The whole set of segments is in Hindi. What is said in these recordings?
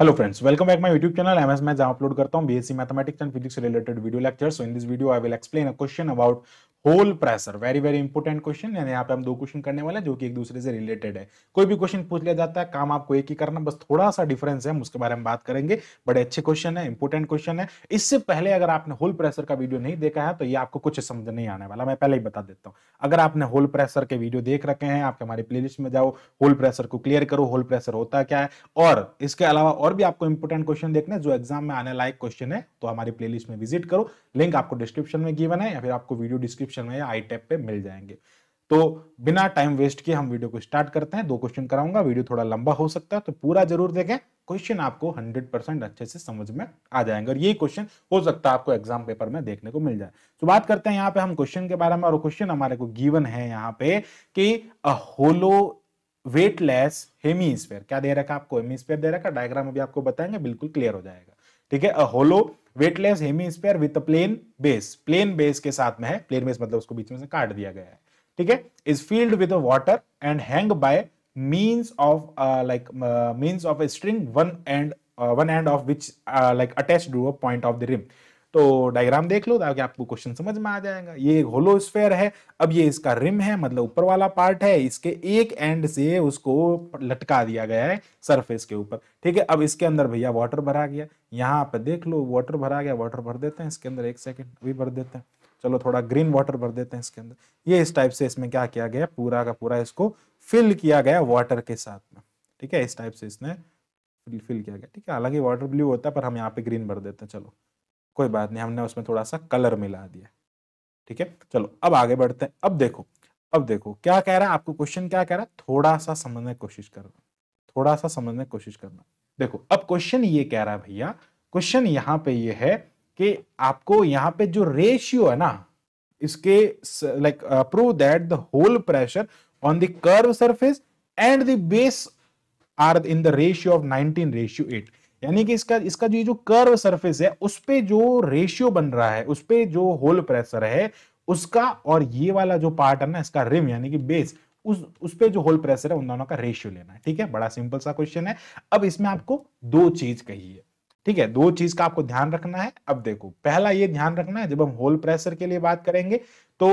Hello friends welcome back my YouTube channel M S जहां अपलोड करता हूं BSc mathematics and physics related video lecture so in this video I will explain a question about whole pressure very very important question यानी यहाँ पे हम दो क्वेश्चन करने वाले हैं जो कि एक दूसरे से रिलेटेड है कोई भी क्वेश्चन पूछ लिया जाता है काम आपको एक ही करना बस थोड़ा सा डिफरेंस है हम उसके बारे में बात करेंगे बड़े अच्छे क्वेश्चन है इंपॉर्टेंट क्वेश्चन है इससे पहले अगर आपने होल प्रेशर का वीडियो नहीं देखा है तो ये आपको कुछ समझ नहीं आने वाला मैं पहले ही बता देता हूँ अगर आपने होल प्रेशर के वीडियो देख रखे हैं आप हमारे प्ले में जाओ होल प्रेशर को क्लियर करो होल प्रेशर होता क्या है और इसके अलावा और भी आपको इंपॉर्टेंट क्वेश्चन देखने जो एग्जाम में आने लायक क्वेश्चन है तो हमारे प्ले में विजिट करो लिंक आपको डिस्क्रिप्शन में गिवन है या फिर आपको वीडियो डिस्क्रिप्शन डिस्क्रिप्शन में या आई टैप पे मिल जाएंगे तो बिना टाइम वेस्ट किए हम वीडियो को स्टार्ट करते हैं दो क्वेश्चन कराऊंगा वीडियो थोड़ा लंबा हो सकता है तो पूरा जरूर देखें क्वेश्चन आपको 100 परसेंट अच्छे से समझ में आ जाएंगे और ये क्वेश्चन हो सकता है आपको एग्जाम पेपर में देखने को मिल जाए तो बात करते हैं यहाँ पे हम क्वेश्चन के बारे में और क्वेश्चन हमारे को गीवन है यहाँ पे कि अ होलो वेटलेस हेमी क्या दे रखा है आपको हेमी दे रखा डायग्राम अभी आपको बताएंगे बिल्कुल क्लियर हो जाएगा ठीक है a hollow weightless hemisphere with plane base plane base के साथ में है प्लेन बेस मतलब उसको बीच में से काट दिया गया है ठीक है is filled with water and hang by means of like means of a string one end one end of which like attach to a point of the rim तो डायग्राम देख लो ताकि आपको क्वेश्चन समझ में आ जाएगा ये होलो स्फेयर है अब ये इसका रिम है मतलब ऊपर वाला पार्ट है इसके एक एंड से उसको लटका दिया गया है सरफेस के ऊपर ठीक है अब इसके अंदर भैया वाटर भरा गया यहाँ पे देख लो वाटर भरा गया वाटर भर देते हैं इसके अंदर एक सेकेंड अभी भर देते हैं चलो थोड़ा ग्रीन वाटर भर देते हैं इसके अंदर ये इस टाइप से इसमें क्या किया गया पूरा का पूरा इसको फिल किया गया वाटर के साथ में ठीक है इस टाइप से इसने फिल किया गया ठीक है हालांकि वाटर ब्लू होता है पर हम यहाँ पे ग्रीन भर देते हैं चलो कोई बात नहीं हमने उसमें थोड़ा सा कलर मिला दिया ठीक है चलो अब आगे बढ़ते हैं अब देखो अब देखो क्या कह रहा है आपको क्वेश्चन क्या कह रहा है थोड़ा सा समझने की कोशिश करना थोड़ा सा समझने की कोशिश करना देखो अब क्वेश्चन ये कह रहा है भैया क्वेश्चन यहाँ पे ये है कि आपको यहाँ पे जो रेशियो है ना इसके like prove that the whole pressure on the curve surface and the base are in the ratio of 19 ratio यानी कि इसका इसका जो जो कर्व सरफेस है उस पर जो रेशियो बन रहा है उस पर जो होल प्रेशर है उसका और ये वाला जो पार्ट है ना इसका रिम यानी कि बेस उस उस पे जो होल प्रेशर है उन दोनों का रेशियो लेना है ठीक है बड़ा सिंपल सा क्वेश्चन है अब इसमें आपको दो चीज कही है ठीक है दो चीज का आपको ध्यान रखना है अब देखो पहला ये ध्यान रखना है जब हम होल प्रेशर के लिए बात करेंगे तो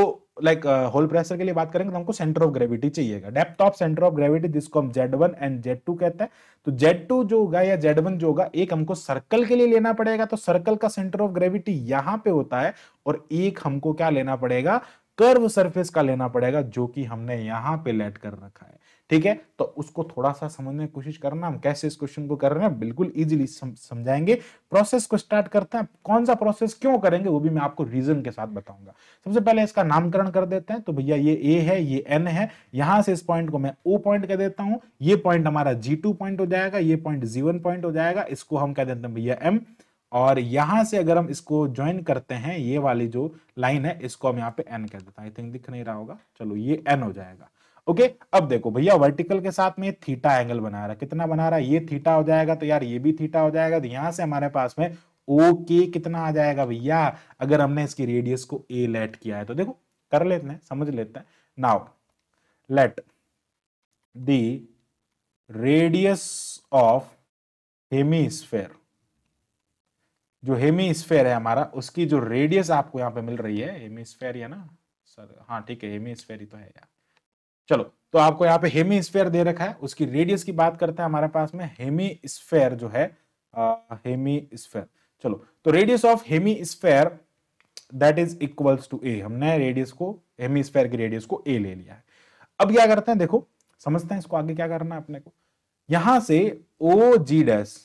लाइक होल प्रेशर के लिए बात करेंगे तो हमको सेंटर ऑफ ग्रेविटी चाहिएगा depth of centre of gravity जिसको हम Z one and Z two कहते हैं तो जेड टू जो होगा या जेड वन जो होगा एक हमको सर्कल के लिए लेना पड़ेगा तो सर्कल का सेंटर ऑफ ग्रेविटी यहाँ पे होता है और एक हमको क्या लेना पड़ेगा कर्व सरफेस का लेना पड़ेगा जो कि हमने यहाँ पे लेट कर रखा है ठीक है तो उसको थोड़ा सा समझने की कोशिश करना हम कैसे इस क्वेश्चन को कर रहे हैं बिल्कुल इजीली समझाएंगे प्रोसेस को स्टार्ट करते हैं कौन सा प्रोसेस क्यों करेंगे वो भी मैं आपको रीजन के साथ बताऊंगा सबसे पहले इसका नामकरण कर देते हैं तो भैया ये ए है ये एन है यहां से इस पॉइंट को मैं ओ पॉइंट कह देता हूँ ये पॉइंट हमारा जी पॉइंट हो जाएगा ये पॉइंट जी पॉइंट हो जाएगा इसको हम कह देते हैं भैया एम और यहां से अगर हम इसको ज्वाइन करते हैं ये वाली जो लाइन है इसको हम यहाँ पे एन कह देते हैं आई थिंक दिख नहीं रहा होगा चलो ये एन हो जाएगा ओके अब देखो भैया वर्टिकल के साथ में थीटा एंगल बना रहा है कितना बना रहा है ये थीटा हो जाएगा तो यार ये भी थीटा हो जाएगा तो यहां से हमारे पास में ओ के कितना आ जाएगा भैया अगर हमने इसकी रेडियस को ए लेट किया है तो देखो कर लेते हैं समझ लेते हैं now let the radius of hemisphere जो हेमीस्फेयर है हमारा उसकी जो रेडियस आपको यहां पे मिल रही है हेमीस्फेयर या ना सर हाँ ठीक है हेमीस्फेयर ही तो है यार चलो तो आपको यहाँ पे हेमी स्फेयर दे रखा है उसकी रेडियस की बात करते हैं हमारे पास में हेमी स्फेयर जो है हेमी स्फेयर चलो तो radius of hemisphere that is equals to a हमने रेडियस को हेमी स्फेयर की रेडियस को ए ले लिया है अब क्या करते हैं देखो समझते हैं इसको आगे क्या करना है अपने को यहां से ओ जी डैस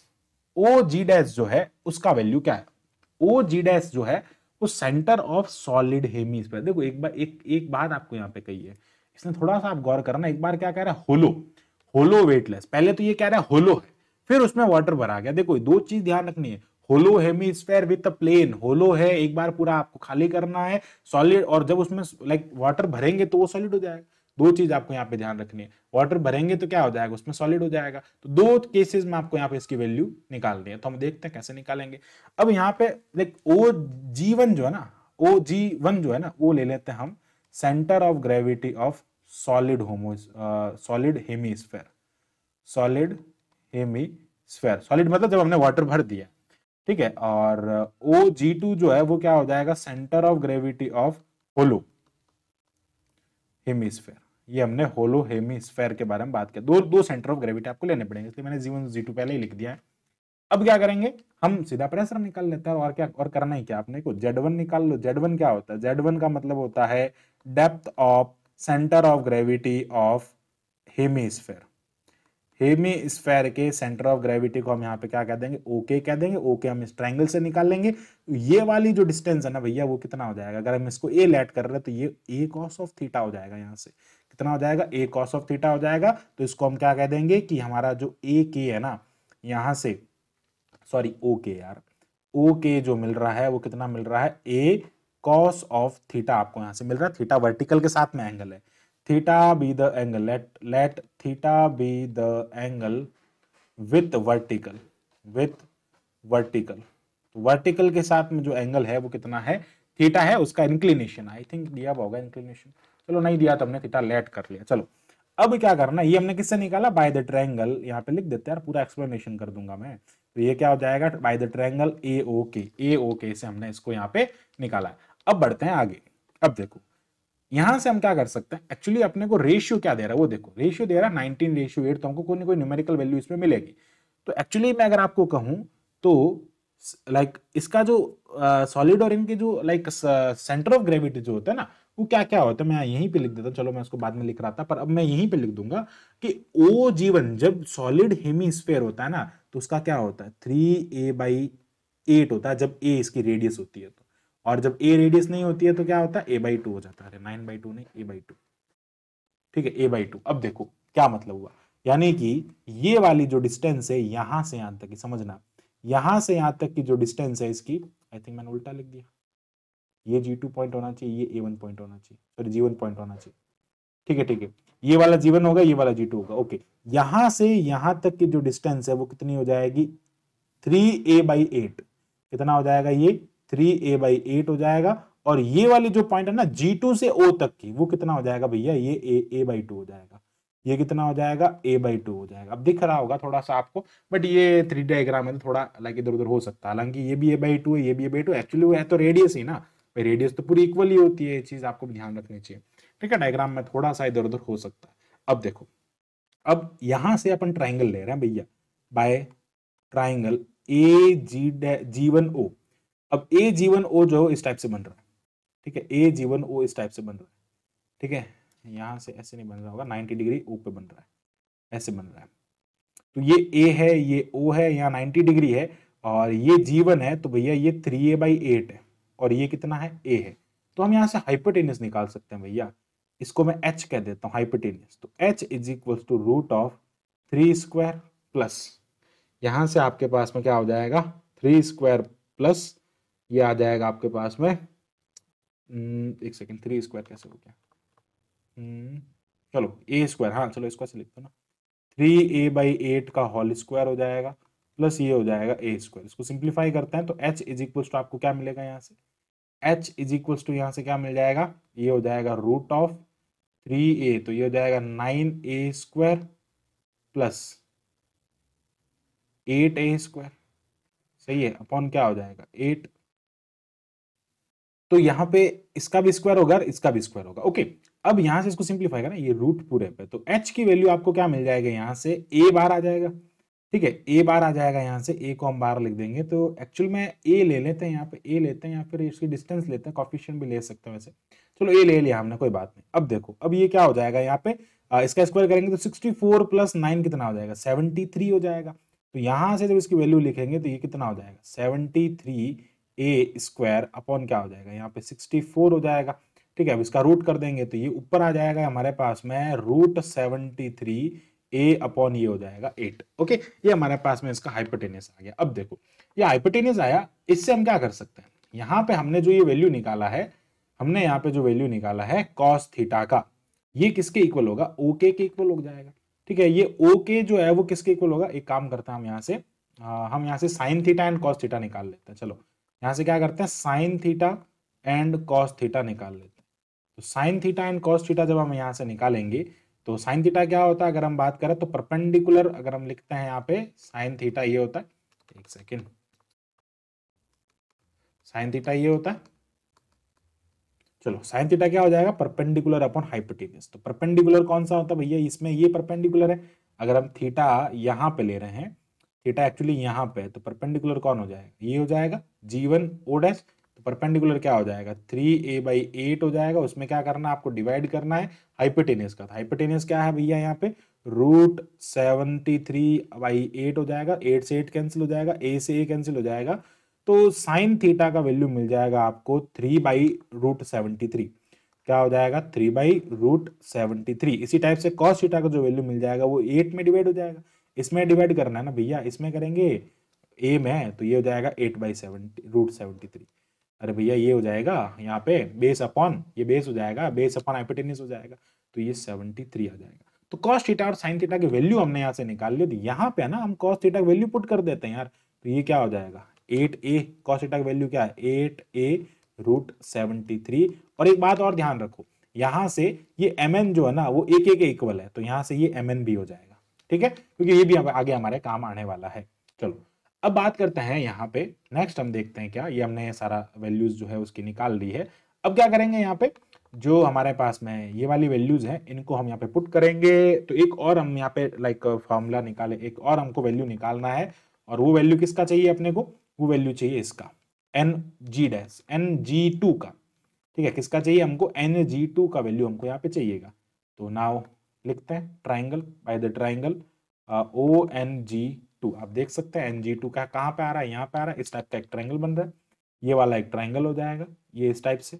ओ जी डैस जो है उसका वैल्यू क्या है ओ जी डैस जो है वो centre of solid hemisphere देखो एक बार एक एक बात आपको यहाँ पे कही है इसने थोड़ा सा आप गौर करना एक बार क्या कह रहा है होलो होलो वेटलेस पहले तो ये कह रहा है होलो है फिर उसमें वाटर भरा गया देखो दो चीज ध्यान रखनी है hollow hemisphere with plane hollow है एक बार पूरा आपको खाली करना है सॉलिड और जब उसमें लाइक वाटर भरेंगे तो वो सॉलिड हो जाएगा दो चीज आपको यहाँ पे ध्यान रखनी है वाटर भरेंगे तो क्या हो जाएगा उसमें सॉलिड हो जाएगा तो दो केसेस में आपको यहाँ पे इसकी वैल्यू निकालनी है तो हम देखते हैं कैसे निकालेंगे अब यहाँ पे लाइक ओ जी वन जो है ना ओ जी वन जो है ना वो ले लेते हैं हम centre of gravity of solid homo solid hemisphere solid hemisphere solid मतलब जब हमने वाटर भर दिया ठीक है और ओ जी टू जो है वो क्या हो जाएगा centre of gravity of hollow hemisphere ये हमने होलो हेमी स्फेयर के बारे में बात किया दो दो सेंटर ऑफ ग्रेविटी आपको लेने पड़ेंगे इसलिए मैंने जीवन जी टू पहले ही लिख दिया है अब क्या करेंगे हम सीधा प्रेशर निकाल लेते हैं और क्या और करना ही क्या आपने को जेड वन निकाल लो जेड वन क्या होता है जेड वन का मतलब होता है depth of centre of gravity of hemi hemisphere hemisphere के सेंटर ऑफ ग्रेविटी को हम यहाँ पे क्या कह देंगे ओके कह देंगे ओके हम इस ट्रायंगल से निकाल लेंगे ये वाली जो डिस्टेंस है ना भैया वो कितना हो जाएगा अगर हम इसको ए लेट कर रहे तो ये ए कॉस ऑफ थीटा हो जाएगा यहाँ से कितना हो जाएगा ए कॉस ऑफ थीटा हो जाएगा तो इसको हम क्या कह देंगे कि हमारा जो ए के है ना यहाँ से सॉरी ओ के यार ओ के जो मिल रहा है वो कितना मिल रहा है ए कॉस ऑफ थीटा आपको यहाँ से मिल रहा है थीटा वर्टिकल के साथ में एंगल है theta be the angle let let theta be the angle with vertical with vertical vertical के साथ में जो एंगल है वो कितना है थीटा है उसका इंक्लिनेशन आई थिंक दिया होगा इंक्लिनेशन चलो नहीं दिया तो हमने थीटा लेट कर लिया चलो अब क्या करना ये हमने किससे निकाला बाय द ट्रैंगल यहाँ पे लिख देते हैं यार पूरा एक्सप्लेनेशन कर दूंगा मैं तो ये क्या हो जाएगा by the triangle A O K A O के से हमने इसको यहाँ पे निकाला अब बढ़ते हैं आगे अब देखो यहां से हम क्या कर सकते हैं एक्चुअली अपने को रेशियो क्या दे रहा है वो देखो रेशियो दे रहा है नाइनटीन रेशियो एट तो हमको कोई ना कोई न्यूमेरिकल वैल्यू इसमें मिलेगी तो एक्चुअली मैं अगर आपको कहूँ तो लाइक इसका जो सॉलिड और इनके जो लाइक सेंटर ऑफ ग्रेविटी जो होता है ना वो क्या क्या होता है मैं यहीं पे लिख देता चलो मैं उसको बाद में लिख रहा था पर अब मैं यहीं पे लिख दूंगा कि ओ जीवन जब सॉलिड हेमीस्फेयर होता है ना तो उसका क्या होता है थ्री ए बाई एट होता है जब ए इसकी रेडियस होती है तो और जब ए रेडियस नहीं होती है तो क्या होता है ए बाई टू हो जाता है नाइन बाई टू नहीं ए बाई टू ठीक है ए बाई टू अब देखो क्या मतलब हुआ यानी कि ये वाली जो डिस्टेंस है यहां से यहां तक समझना यहां से यहां तक की जो डिस्टेंस है इसकी आई थिंक मैंने उल्टा लिख दिया ये जी टू पॉइंट होना चाहिए ये ए वन पॉइंट होना चाहिए सॉरी जी वन पॉइंट होना चाहिए ठीक है ठीक है ये वाला जी वन होगा ये वाला जी टू होगा ओके यहां से यहां तक की जो डिस्टेंस है वो कितनी हो जाएगी थ्री ए बाई एट कितना हो जाएगा ये थ्री ए बाई एट हो जाएगा और ये वाली जो पॉइंट है ना जी टू से ओ तक की वो कितना हो जाएगा भैया ये ए ए बाई टू हो जाएगा ये कितना हो जाएगा ए बाई टू हो जाएगा अब दिख रहा होगा थोड़ा सा आपको बट ये थ्री डायग्राम है तो थोड़ा लाइक इधर उधर हो सकता है हालांकि ये भी ए बाई टू है ये भी ए बाई टू एक्चुअली वो है तो रेडियस ही ना भाई रेडियस तो पूरी इक्वल ही होती है ये चीज आपको ध्यान रखनी चाहिए ठीक है डायग्राम में थोड़ा सा इधर उधर हो सकता है अब देखो अब यहां से अपन ट्राइंगल ले रहे हैं भैया बाय ट्राइंगल ए जी जीवन ओ अब ए जीवन ओ जो इस टाइप से बन रहा है ठीक है ए जीवन ओ इस टाइप से बन रहा है ठीक है यहाँ से ऐसे नहीं बन रहा होगा 90 डिग्री ओ पे बन रहा है ऐसे बन रहा है तो ये ए है ये ओ है यहाँ 90 डिग्री है और ये जीवन है तो भैया ये थ्री ए बाई एट है और ये कितना है ए है तो हम यहाँ से हाइपोटेनियस निकाल सकते हैं भैया इसको मैं एच कह देता हूँ हाइपोटेनियस तो H is equal to root of three square plus यहाँ से आपके पास में क्या हो जाएगा थ्री स्क्वायर प्लस ये आ जाएगा आपके पास में hmm, एक सेकेंड थ्री स्क्वायर कैसे हो गया hmm, चलो ए स्क्वायर हाँ चलो इसको ऐसे लिख दो ना थ्री ए बाई एट का होल स्क्वायर हो जाएगा प्लस ये हो जाएगा ए स्क्वायर इसको सिंप्लीफाई करते हैं तो एच इज इक्वल्स टू आपको क्या मिलेगा यहाँ से एच इज इक्वल टू यहाँ से क्या मिल जाएगा ये हो जाएगा रूट ऑफ थ्री ए तो ये हो जाएगा nine a square plus eight a square सही है अपॉन क्या हो जाएगा एट तो यहाँ पे इसका भी स्क्वायर होगा इसका भी स्क्वायर होगा ओके अब यहां से इसको सिंप्लीफाई करना ये रूट पूरे पे तो एच की वैल्यू आपको क्या मिल जाएगा यहां से ए बार आ जाएगा ठीक है ए बार आ जाएगा यहाँ से ए को हम बार लिख देंगे तो एक्चुअल में ए ले लेते हैं यहाँ पे ए लेते हैं या फिर इसकी डिस्टेंस लेते हैं कॉफिशियन भी ले सकते हैं वैसे चलो ए ले लिया हमने कोई बात नहीं अब देखो अब ये क्या हो जाएगा यहाँ पे इसका स्क्वायर करेंगे तो सिक्सटी फोर प्लस नाइन कितना हो जाएगा सेवेंटी थ्री हो जाएगा तो यहाँ से जब इसकी वैल्यू लिखेंगे तो ये कितना हो जाएगा seventy three a square upon क्या हो जाएगा यहाँ पे सिक्सटी फोर हो जाएगा ठीक है अब इसका रूट कर देंगे तो ये ऊपर आ जाएगा हमारे पास में root seventy three a upon ये हो जाएगा एट ओके ये हमारे पास में इसका हाइपोटेनियस आ गया अब देखो ये हाइपोटेनियस आया इससे हम क्या कर सकते हैं यहाँ पे हमने जो ये वैल्यू निकाला है हमने यहाँ पे जो वैल्यू निकाला है कॉस थीटा का ये किसके इक्वल होगा ओके के इक्वल हो जाएगा ठीक है ये ओके जो है वो किसके इक्वल होगा एक काम करते हैं हम यहाँ से आ, हम यहाँ से sine theta and cos theta निकाल लेते हैं चलो यहाँ से क्या करते हैं sine theta and cos theta निकाल लेते हैं तो sine theta and cos theta जब हम यहाँ से निकालेंगे तो साइन थीटा क्या होता है अगर हम बात करें तो परपेंडिकुलर अगर हम लिखते हैं यहाँ पे साइन थीटा ये होता है एक सेकेंड साइन थीटा ये होता है चलो साइन थीटा क्या हो जाएगा परपेंडिकुलर अपॉन हाइपोटेनियस तो परपेंडिकुलर कौन सा होता है भैया इसमें ये परपेंडिकुलर है अगर हम थीटा यहाँ पे ले रहे हैं थीटा एक्चुअली यहाँ पे है तो परपेंडिकुलर कौन हो जाएगा ये हो जाएगा जीवन ओडेस्ट परपेंडिकुलर क्या हो जाएगा थ्री ए बाई एट हो जाएगा उसमें क्या करना है आपको डिवाइड करना है हाइपोटेनियस का हाइपोटेनियस तो क्या है भैया यहाँ पे root seventy three by eight हो जाएगा एट से एट कैंसिल हो जाएगा ए से ए कैंसिल हो जाएगा तो साइन थीटा का वैल्यू मिल जाएगा आपको three by root seventy three क्या हो जाएगा three by root seventy three इसी टाइप से कॉस थीटा का जो वैल्यू मिल जाएगा वो एट में डिवाइड हो जाएगा इसमें डिवाइड करना है ना भैया इसमें करेंगे ए में तो ये हो जाएगा eight by seventy root seventy three अरे भैया ये हो जाएगा यहाँ पे बेस अपॉन ये बेस हो जाएगा बेस अपॉन हाइपोटेनियस हो जाएगा तो ये सेवेंटी थ्री आ जाएगा तो कॉस्ट थीटा और साइन थीटा की वैल्यू हमने यहाँ से निकाल लिया तो यहाँ पे है ना हम कॉस्ट थीटा की वैल्यू पुट कर देते हैं यार तो ये क्या हो जाएगा एट ए कॉस्ट थीटा की वैल्यू क्या है एट ए रूट सेवेंटी थ्री और एक बात और ध्यान रखो यहाँ से ये एम एन जो है ना वो एक के इक्वल है तो यहाँ से ये एम एन भी हो जाएगा ठीक है क्योंकि ये भी आगे हमारे काम आने वाला है चलो अब बात करते हैं यहाँ पे नेक्स्ट हम देखते हैं क्या ये हमने सारा वैल्यूज जो है उसकी निकाल ली है अब क्या करेंगे यहाँ पे जो हमारे पास में ये वाली वैल्यूज हैं इनको हम यहाँ पे पुट करेंगे तो एक और हम यहाँ पे लाइक फॉर्मूला निकाले एक और हमको वैल्यू निकालना है और वो वैल्यू किसका चाहिए अपने को वो वैल्यू चाहिए इसका N G dash N G two का ठीक है किसका चाहिए हमको एन जी टू का वैल्यू हमको यहाँ पे चाहिएगा तो नाव लिखते हैं triangle by the triangle O N G two आप देख सकते हैं एनजी टू का कहाँ पे आ रहा है यहाँ पे आ रहा है इस टाइप का एक ट्राइंगल बन रहा है ये वाला एक ट्राइंगल हो जाएगा ये इस टाइप से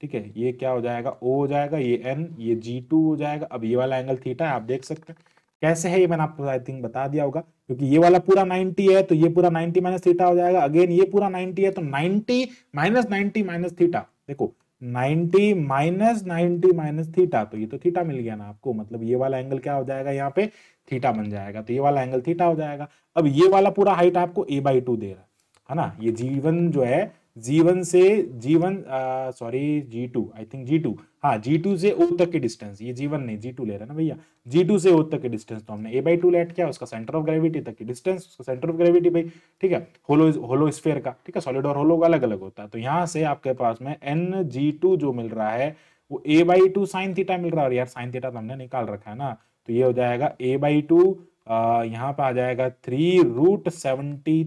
ठीक है ये क्या हो जाएगा ओ हो जाएगा ये एन ये जी टू हो जाएगा अब ये वाला एंगल थीटा है आप देख सकते हैं कैसे है ये मैंने आपको आई थिंक बता दिया होगा क्योंकि ये वाला पूरा 90 है तो ये पूरा 90 माइनस थीटा हो जाएगा अगेन ये पूरा 90 है तो 90 माइनस 90 माइनस थीटा देखो 90 माइनस 90 माइनस थीटा तो ये तो थीटा मिल गया ना आपको मतलब ये वाला एंगल क्या हो जाएगा यहाँ पे थीटा बन जाएगा तो ये वाला एंगल थीटा हो जाएगा अब ये वाला पूरा हाइट आपको ए बाई टू दे रहा है ना ये जीवन जो है जीवन से G one sorry G two I think G two हाँ जी टू से ओ तक की डिस्टेंस ये जीवन नहीं जी टू ले रहा है ना भैया जी टू से ओ तक की डिस्टेंस तो हमने ए बाई टू लेट किया उसका सेंटर ऑफ ग्रेविटी तक की डिस्टेंस उसका सेंटर ऑफ ग्रेविटी भाई ठीक है होलो होलो स्फेयर का ठीक है सॉलिड और होलो का अलग अलग होता है तो यहाँ से आपके पास में एन जी टू जो मिल रहा है वो a by two sine theta मिल रहा है और यार साइन थीटा तो हमने निकाल रखा है ना तो ये हो जाएगा ए बाई टू यहाँ पर आ जाएगा थ्री रूट सेवेंटी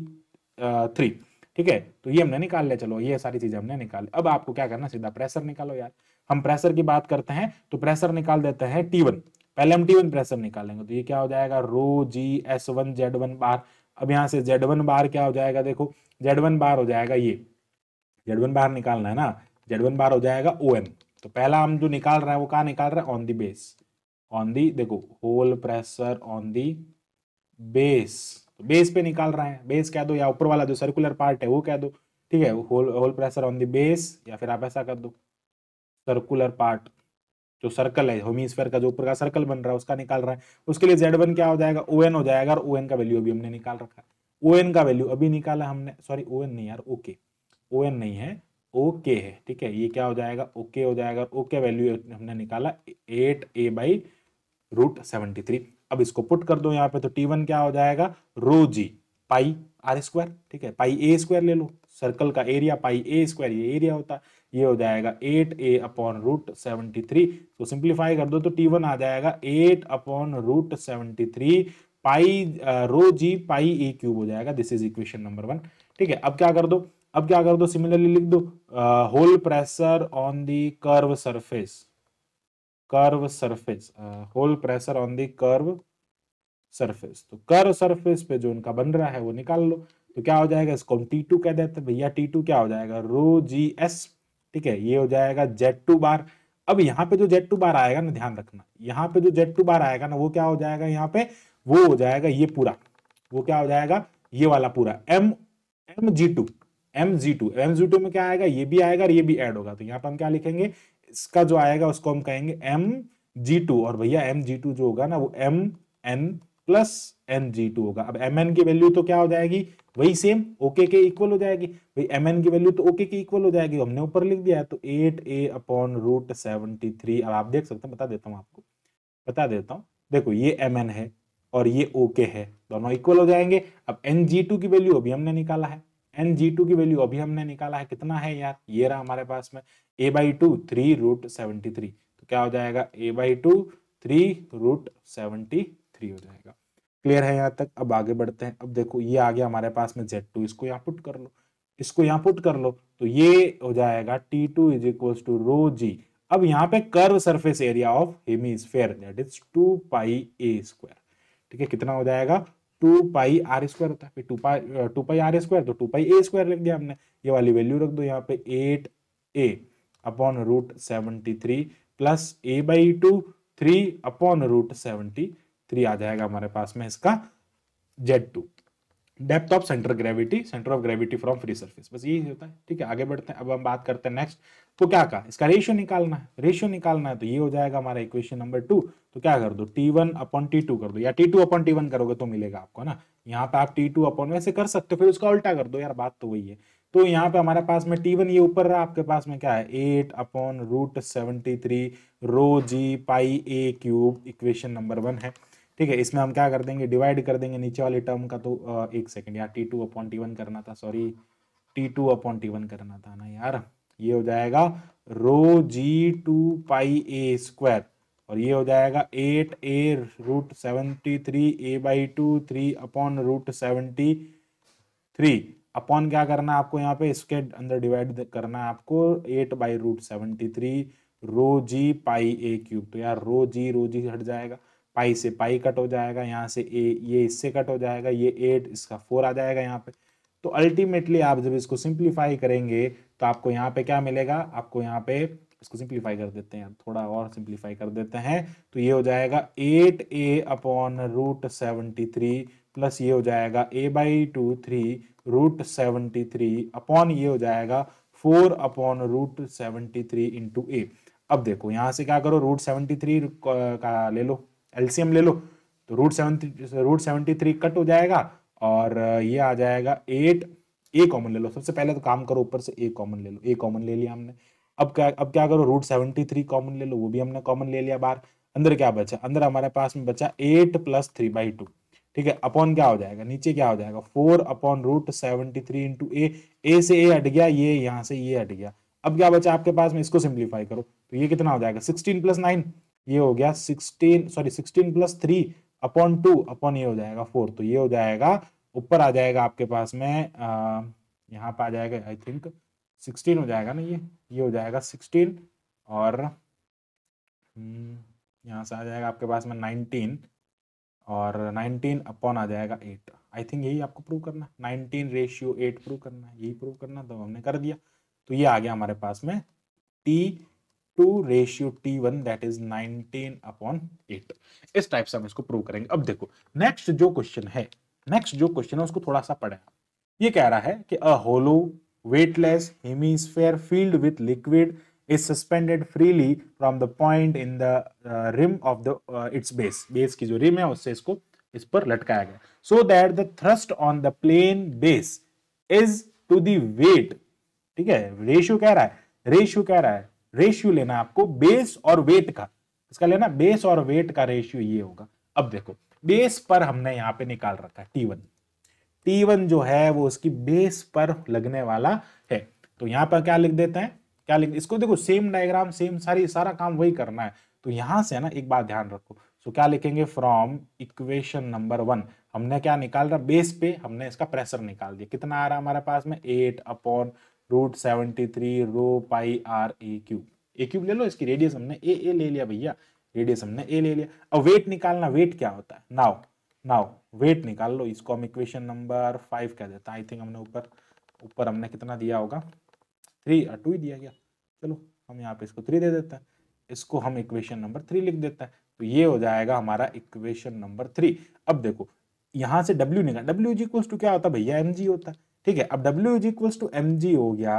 थ्री ठीक है तो ये हमने निकाल लिया चलो ये सारी चीज़ें हमने निकाल अब आपको क्या करना सीधा प्रेशर निकालो यार हम प्रेशर की बात करते हैं तो प्रेशर निकाल देते हैं टी वन पहले हम टी वन प्रेशर निकालेंगे तो ये क्या हो जाएगा rho G S one Z one bar अब यहाँ से जेड वन बार क्या हो जाएगा देखो जेड वन बार हो जाएगा ये जेड वन बार निकालना है ना जेड वन बार हो जाएगा ओ एन तो पहला हम जो निकाल रहे हैं वो कहा निकाल रहे हैं on the base on the देखो whole pressure on the base तो बेस पे निकाल रहे हैं बेस कह दो या ऊपर वाला जो सर्कुलर पार्ट है वो कह दो ठीक है whole whole pressure on the base या फिर आप ऐसा कर दो सर्कुलर पार्ट जो सर्कल है होमीस्फेयर का जो ऊपर का सर्कल बन रहा है उसका निकाल रहा है उसके लिए जेड वन क्या हो जाएगा ओ एन हो जाएगा और ओ एन का वैल्यू अभी हमने निकाल रखा है ओ एन का वैल्यू अभी निकाला हमने सॉरी ओ एन नहीं यार ओके ओ एन नहीं है ओके है ठीक है ये क्या हो जाएगा ओके हो जाएगा ओके वैल्यू हमने निकाला eight a by root seventy three अब इसको पुट कर दो यहाँ पे तो टी वन क्या हो जाएगा रो जी पाई आर स्क्वायर ठीक है पाई ए स्क्वायर ले लो सर्कल का एरिया पाई ए स्क्वायर ये एरिया होता है ये हो जाएगा एट ए अपॉन रूट सेवेंटी थ्री तो सिंप्लीफाई कर दो तो टी वन आ जाएगा eight upon root seventy three pi rho G pi ए क्यूब हो जाएगा this is equation number one ठीक है अब क्या कर दो अब क्या कर दो सिमिलरली लिख दो whole pressure on the curve surface curve surface whole pressure on the curve surface तो कर्व सरफेस पे जो उनका बन रहा है वो निकाल लो तो क्या हो जाएगा इसको हम टी टू कह देते भैया टी टू क्या हो जाएगा रो जी एस ठीक है ये हो जाएगा जेड टू बार अब यहाँ पे जो जेड टू बार आएगा ना ध्यान रखना यहाँ पे जो जेड टू बार आएगा ना वो क्या हो जाएगा यहाँ पे वो हो जाएगा ये पूरा वो क्या हो जाएगा ये वाला पूरा M M G two M G two M G two में क्या आएगा ये भी आएगा और ये भी एड होगा तो यहाँ पे हम क्या लिखेंगे इसका जो आएगा उसको हम कहेंगे एम जी टू और भैया एम जी टू जो होगा ना वो M N plus N G two होगा अब एम एन की वैल्यू तो क्या हो जाएगी वही सेम ओके के इक्वल हो जाएगी भाई एम एन की वैल्यू तो ओके के इक्वल हो जाएगी हमने ऊपर लिख दिया है तो एट ए अपॉन रूट सेवेंटी थ्री अब आप देख सकते हैं बता देता हूँ आपको बता देता हूँ देखो ये एम एन है और ये ओके okay है दोनों इक्वल हो जाएंगे अब एन जी टू की वैल्यू अभी हमने निकाला है एन जी टू की वैल्यू अभी हमने निकाला है कितना है यार ये रहा हमारे पास में A by two three root seventy three तो क्या हो जाएगा A by two three root seventy three हो जाएगा क्लियर है यहाँ तक अब आगे बढ़ते हैं अब देखो ये आ गया हमारे पास में जेड टू इसको यहाँ पुट कर लो इसको यहाँ पुट कर लो तो ये हो जाएगा T two is equal to rho G अब यहाँ पे curve surface area of hemi hemisphere that is two pi A square ठीक है कितना हो जाएगा टू पाई आर स्क्वायर होता है two pi two pi R square तो टू पाई ए स्क्वायर लिख दिया हमने ये वाली वैल्यू रख दो यहाँ पे eight A upon root seventy three plus A by two three upon root seventy three आ जाएगा हमारे पास में इसका Z two depth of centre gravity centre of gravity from free surface बस यही होता है ठीक है आगे बढ़ते हैं अब हम बात करते हैं नेक्स्ट तो क्या कहा इसका रेशियो निकालना है रेशियो निकालना है तो ये हो जाएगा हमारा इक्वेशन नंबर टू तो क्या कर दो T one upon T two कर दो या T two upon T one करोगे तो मिलेगा आपको ना यहाँ पे आप टी टू अपॉन वैसे कर सकते हो फिर उसका उल्टा कर दो यार बात तो वही है तो यहाँ पे हमारे पास में टी वन ये ऊपर रहा आपके पास में क्या है eight upon root seventy three rho G pi ए क्यूब इक्वेशन नंबर वन है ठीक है इसमें हम क्या कर देंगे डिवाइड कर देंगे नीचे वाले टर्म का तो आ, एक सेकेंड यार T two upon T one करना था sorry T two upon T one करना था ना यार ये हो जाएगा rho G to pi A square और ये हो जाएगा eight A root seventy three A by two three upon root seventy three upon क्या करना है आपको यहाँ पे इसके अंदर डिवाइड करना है आपको eight by root seventy three rho G pi A cube तो यार रो जी रो जी हट जाएगा पाई से पाई कट हो जाएगा यहाँ से ए ये इससे कट हो जाएगा ये एट इसका फोर आ जाएगा यहाँ पे तो अल्टीमेटली आप जब इसको सिंप्लीफाई करेंगे तो आपको यहाँ पे क्या मिलेगा आपको यहाँ पे इसको सिंप्लीफाई कर देते हैं थोड़ा और सिंप्लीफाई कर देते हैं तो ये हो जाएगा एट ए upon root seventy three plus ये हो जाएगा A by two three root seventy three upon ये हो जाएगा four upon root seventy three into A अब देखो यहां से क्या करो रूट सेवेंटी थ्री का ले लो एलसीएम ले लो तो root seventy root seventy three cut हो जाएगा और uh, ये आ जाएगा एट ए कॉमन ले लो सबसे पहले तो काम करो ऊपर से ए कॉमन ले लो ए कॉमन ले लिया हमने अब क्या अब क्या करो रूट सेवेंटी थ्री कॉमन ले लो वो भी हमने कॉमन ले लिया बाहर अंदर क्या बचा अंदर हमारे पास में बचा eight plus three by two ठीक है अपॉन क्या हो जाएगा नीचे क्या हो जाएगा four upon root seventy three into A A से ए हट गया ये यहाँ से ये हट गया अब क्या बचा आपके पास में इसको सिंप्लीफाई करो तो ये कितना हो जाएगा सिक्सटीन प्लस नाइन ये हो गया sixteen sorry sixteen plus three upon two upon ये हो जाएगा फोर तो ये हो जाएगा ऊपर आ जाएगा आपके पास में यहाँ पे आ जाएगा आई थिंक सिक्सटीन हो जाएगा ना ये ये हो जाएगा सिक्सटीन और हम्म, यहाँ से आ जाएगा आपके पास में नाइनटीन और नाइनटीन अपॉन आ जाएगा एट आई थिंक यही आपको प्रूव करना नाइनटीन रेशियो एट प्रूव करना यही प्रूव करना तो हमने कर दिया तो ये आ गया हमारे पास में T two ratio T one that is nineteen upon eight इस टाइप से हम इसको प्रूव करेंगे अब देखो नेक्स्ट जो क्वेश्चन है नेक्स्ट जो क्वेश्चन है उसको थोड़ा सा पढ़े ये कह रहा है कि a hollow weightless hemisphere filled with liquid is suspended freely from the point in the uh, rim of the uh, its base base की जो रिम है उससे इसको इस पर लटकाया गया so that the thrust on the plane base is to the weight ठीक है रेशियो कह रहा है रेशियो कह रहा है रेशियो लेना है आपको बेस और वेट का इसका लेना बेस और वेट का रेशियो ये होगा अब देखो बेस पर हमने यहाँ पे निकाल रखा है टी वन टी वन जो है वो उसकी बेस पर लगने वाला है तो यहाँ पर क्या लिख देते हैं क्या लिख इसको देखो सेम डायग्राम सेम सारी सारा काम वही करना है तो यहां से है ना एक बात ध्यान रखो सो क्या लिखेंगे फ्रॉम इक्वेशन नंबर वन हमने क्या निकाल रहा बेस पे हमने इसका प्रेशर निकाल दिया कितना आ रहा हमारे पास में eight upon root seventy three rho pi R A cube A cube ले लो इसकी रेडियस हमने ए ए ले लिया भैया रेडियस हमने ए ले लिया अब वेट निकालना वेट क्या होता है नाउ नाउ वेट निकाल लो इसको हम इक्वेशन नंबर फाइव कह देता आई थिंक हमने ऊपर ऊपर हमने कितना दिया होगा थ्री और टू ही दिया गया चलो हम यहाँ पे इसको थ्री दे देते हैं इसको हम इक्वेशन नंबर थ्री लिख देते हैं तो ये हो जाएगा हमारा इक्वेशन नंबर थ्री अब देखो यहाँ से डब्ल्यू निकाल डब्ल्यू इज इक्वल्स टू क्या होता है भैया एम जी होता है ठीक है अब W is equals to M G हो गया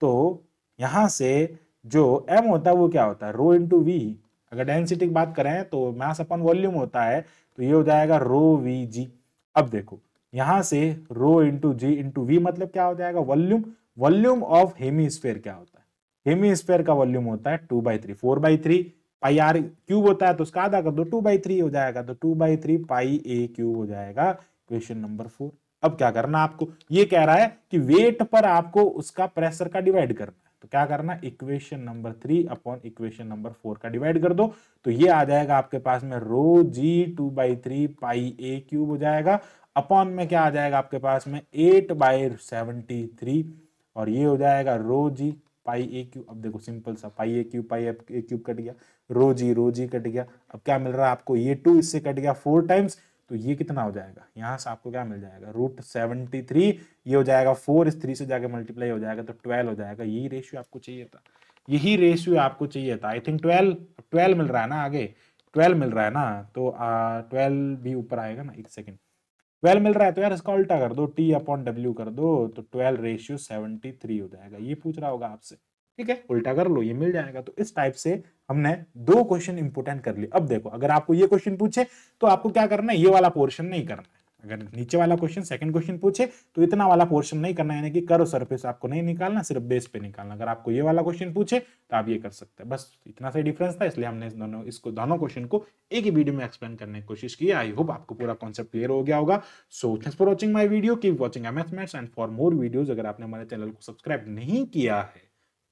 तो यहाँ से जो एम होता है वो क्या होता है रो इंटू वी अगर डेंसिटी की बात करें तो मास अपन वॉल्यूम होता है तो ये हो जाएगा रो वी जी अब देखो यहाँ से rho into G into V मतलब क्या हो जाएगा वॉल्यूम वॉल्यूम ऑफ हेमीस्फेयर क्या होता है हेमीस्फेयर का वॉल्यूम होता है two by three four by three pi R cube होता है तो उसका आधा कर दो टू बाई थ्री हो जाएगा तो two by three pi A cube हो जाएगा क्वेश्चन नंबर फोर अब क्या करना आपको ये कह रहा है कि वेट पर आपको उसका प्रेशर का डिवाइड करना है तो क्या करना equation number three upon equation number four का डिवाइड कर दो तो ये आ जाएगा आपके पास में rho G two by three pi A cube हो जाएगा अपॉन में क्या आ जाएगा आपके पास में एट बाई सेवेंटी थ्री और ये हो जाएगा रो जी पाई ए क्यूब अब देखो सिंपल सा पाई ए क्यूब पाई ए क्यूब कट गया रो जी रो जी कट गया अब क्या मिल रहा है आपको ये टू इससे कट गया फोर टाइम्स तो ये कितना हो जाएगा यहाँ से आपको क्या मिल जाएगा रूट सेवेंटी थ्री ये हो जाएगा फोर इस थ्री से जाके मल्टीप्लाई हो जाएगा तो ट्वेल्व हो जाएगा यही रेशियो आपको चाहिए था यही रेशियो आपको चाहिए था आई थिंक ट्वेल्व ट्वेल्व मिल रहा है ना आगे ट्वेल्व मिल रहा है ना तो ट्वेल्व भी ऊपर आएगा ना एक सेकेंड ट्वेल्व मिल रहा है तो यार इसका उल्टा कर दो टी अपॉन डब्ल्यू कर दो तो ट्वेल्व रेशियो सेवेंटी थ्री हो जाएगा ये पूछ रहा होगा आपसे ठीक है उल्टा कर लो ये मिल जाएगा तो इस टाइप से हमने दो क्वेश्चन इंपोर्टेंट कर लिए अब देखो अगर आपको ये क्वेश्चन पूछे तो आपको क्या करना है ये वाला पोर्शन नहीं करना है अगर नीचे वाला क्वेश्चन सेकंड क्वेश्चन पूछे तो इतना वाला पोर्शन नहीं करना यानी कि करो सरफेस आपको नहीं निकालना सिर्फ बेस पे निकालना अगर आपको ये वाला क्वेश्चन पूछे तो आप ये कर सकते हैं बस इतना सा डिफरेंस था इसलिए हमने इस दोनों इसको दोनों क्वेश्चन को एक ही वीडियो में एक्सप्लेन करने की कोशिश की आई होप आपको पूरा कॉन्सेप्ट क्लियर हो गया होगा so thanks for watching my video keep watching M and for more videos अगर आपने हमारे चैनल को सब्सक्राइब नहीं किया है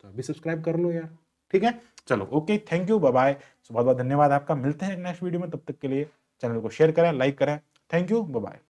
तो अभी सब्सक्राइब कर लो यार ठीक है चलो ओके थैंक यू बाय बहुत बहुत धन्यवाद आपका मिलते हैं नेक्स्ट वीडियो में तब तक के लिए चैनल को शेयर करें लाइक करें Thank you. Bye bye.